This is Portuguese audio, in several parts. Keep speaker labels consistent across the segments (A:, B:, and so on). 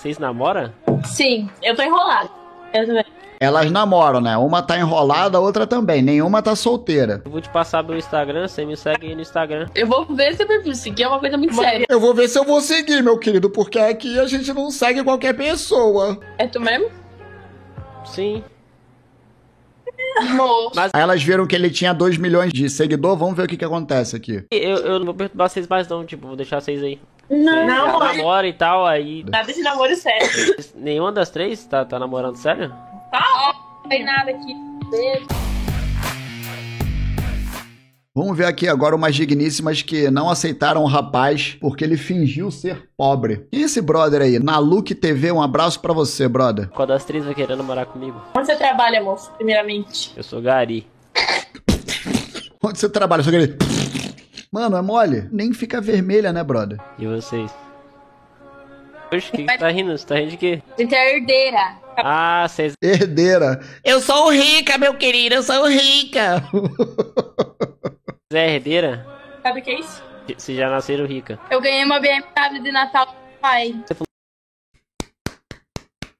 A: Vocês namoram? Sim, eu tô enrolada.
B: Eu também. Elas namoram, né? Uma tá enrolada, a outra também. Nenhuma tá solteira. Eu vou
A: te passar meu Instagram, você me segue aí no Instagram. Eu vou ver se eu me seguir, é uma coisa muito séria. Eu vou ver
B: se eu vou seguir, meu querido, porque aqui a gente não segue qualquer pessoa. É tu mesmo? Sim. Mas... Aí elas viram que ele tinha 2 milhões de seguidor, vamos ver o que, que acontece aqui.
A: Eu, eu não vou perturbar vocês mais não, tipo, vou deixar vocês aí. Não, não. Namora e tal, aí... Nada de namoro sério. Nenhuma das três tá, tá namorando sério? Tá Não tem nada aqui. Beijo.
B: Vamos ver aqui agora umas digníssimas que não aceitaram o rapaz porque ele fingiu ser pobre. E esse brother aí? Naluque TV, um abraço para você, brother. Qual das três vai querendo morar comigo?
A: Onde você trabalha, moço, primeiramente?
B: Eu sou Gari. Onde você trabalha? Eu sou Gari. Mano, é mole? Nem fica vermelha, né, brother? E vocês?
A: Oxe, o que, que tá rindo? Você tá rindo de quê? Gente é herdeira.
B: Ah, vocês... Herdeira.
A: Eu sou rica, meu querido,
B: eu sou rica.
A: é herdeira? Sabe o que é isso? Vocês já nasceram rica. Eu ganhei uma BMW de Natal do pai. Você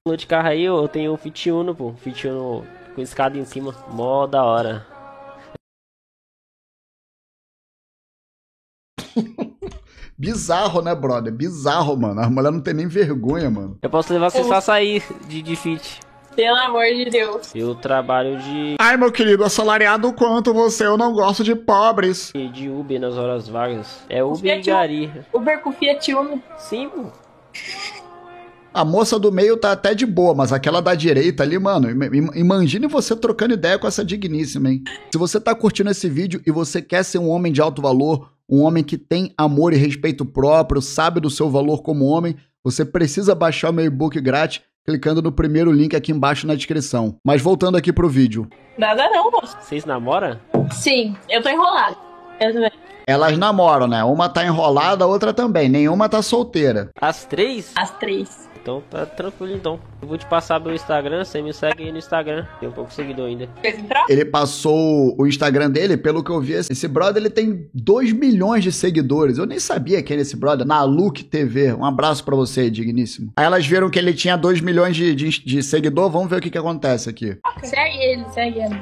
A: falou de carro aí, eu tenho um Fit Uno, pô. Fit Uno com escada em cima. Mó da hora.
B: Bizarro, né, brother? Bizarro, mano. A mulher não tem nem vergonha, mano. Eu posso levar vocês pra
A: sair de, de fit. Pelo amor de Deus. E o trabalho de.
B: Ai, meu querido, assalariado quanto você, eu não gosto de pobres. E de Uber nas horas vagas. É
A: Uber e Gari. Uber com Fiat Uno. Sim, pô.
B: A moça do meio tá até de boa, mas aquela da direita ali, mano, imagine você trocando ideia com essa digníssima, hein? Se você tá curtindo esse vídeo e você quer ser um homem de alto valor, um homem que tem amor e respeito próprio, sabe do seu valor como homem, você precisa baixar o meu e-book grátis clicando no primeiro link aqui embaixo na descrição. Mas voltando aqui pro vídeo.
A: Nada não, moço. Vocês namoram? Sim, eu tô enrolado.
B: Eu também. Elas namoram, né? Uma tá enrolada, a outra também. Nenhuma tá solteira.
A: As três? As três. Então tá tranquilo então. Eu vou te passar meu Instagram, você me segue aí no Instagram. Tem um pouco seguidor ainda.
B: Ele passou o Instagram dele, pelo que eu vi, esse brother ele tem 2 milhões de seguidores. Eu nem sabia quem era esse brother. Na Look TV. Um abraço para você, digníssimo. Aí elas viram que ele tinha 2 milhões de, de, de seguidor. Vamos ver o que que acontece aqui.
A: Segue ele, segue ele.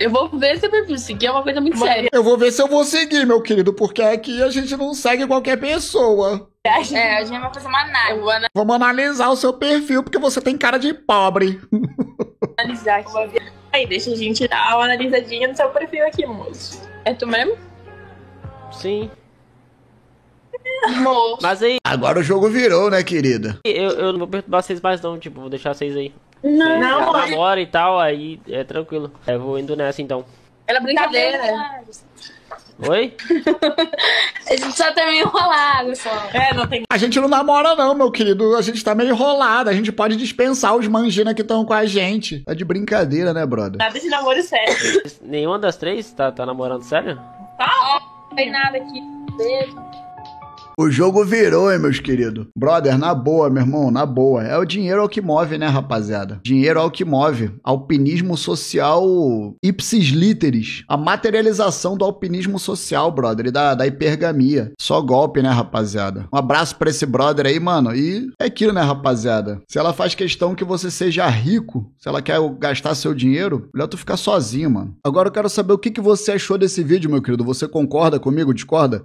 A: Eu vou ver se eu vou seguir, é uma coisa muito séria. Eu
B: vou ver se eu vou seguir, meu querido, porque aqui a gente não segue qualquer pessoa. É, a gente é, vai
A: fazer uma análise.
B: Vamos analisar o seu perfil, porque você tem cara de pobre.
A: Analisar aqui. Aí, deixa a gente dar uma analisadinha no seu perfil aqui, moço. É tu mesmo? Sim. Nossa.
B: Mas aí. Agora o jogo virou, né, querida?
A: Eu, eu não vou perturbar vocês mais, não. Tipo, vou deixar vocês aí.
B: Não, vocês não.
A: Agora e tal, aí é tranquilo. Eu é, vou indo nessa então. É brincadeira. Tá né? Oi? a gente só tá meio enrolado só. É, não tem. A
B: gente não namora, não, meu querido. A gente tá meio enrolado. A gente pode dispensar os mangina que estão com a gente. É de brincadeira, né, brother?
A: Nada de namoro sério. Nenhuma das três tá, tá namorando sério? Tá, ó. Não tem nada aqui. Beijo.
B: O jogo virou, hein, meus queridos? Brother, na boa, meu irmão, na boa. É o dinheiro ao é que move, né, rapaziada? Dinheiro ao é que move. Alpinismo social ipsis literis. A materialização do alpinismo social, brother, e da, da hipergamia. Só golpe, né, rapaziada? Um abraço pra esse brother aí, mano. E é aquilo, né, rapaziada? Se ela faz questão que você seja rico, se ela quer gastar seu dinheiro, melhor tu ficar sozinho, mano. Agora eu quero saber o que, que você achou desse vídeo, meu querido. Você concorda comigo? Discorda?